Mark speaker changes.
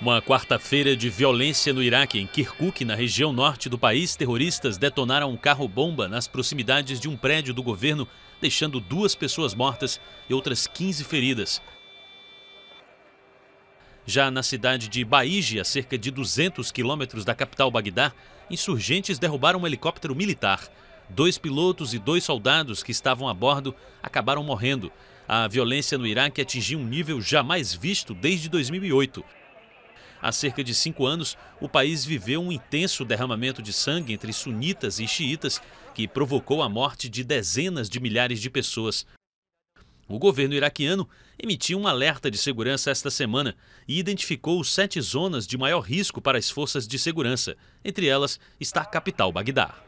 Speaker 1: Uma quarta-feira de violência no Iraque, em Kirkuk, na região norte do país, terroristas detonaram um carro-bomba nas proximidades de um prédio do governo, deixando duas pessoas mortas e outras 15 feridas. Já na cidade de Baiji, a cerca de 200 quilômetros da capital Bagdá, insurgentes derrubaram um helicóptero militar. Dois pilotos e dois soldados que estavam a bordo acabaram morrendo. A violência no Iraque atingiu um nível jamais visto desde 2008. Há cerca de cinco anos, o país viveu um intenso derramamento de sangue entre sunitas e xiitas, que provocou a morte de dezenas de milhares de pessoas. O governo iraquiano emitiu um alerta de segurança esta semana e identificou sete zonas de maior risco para as forças de segurança. Entre elas está a capital, Bagdá.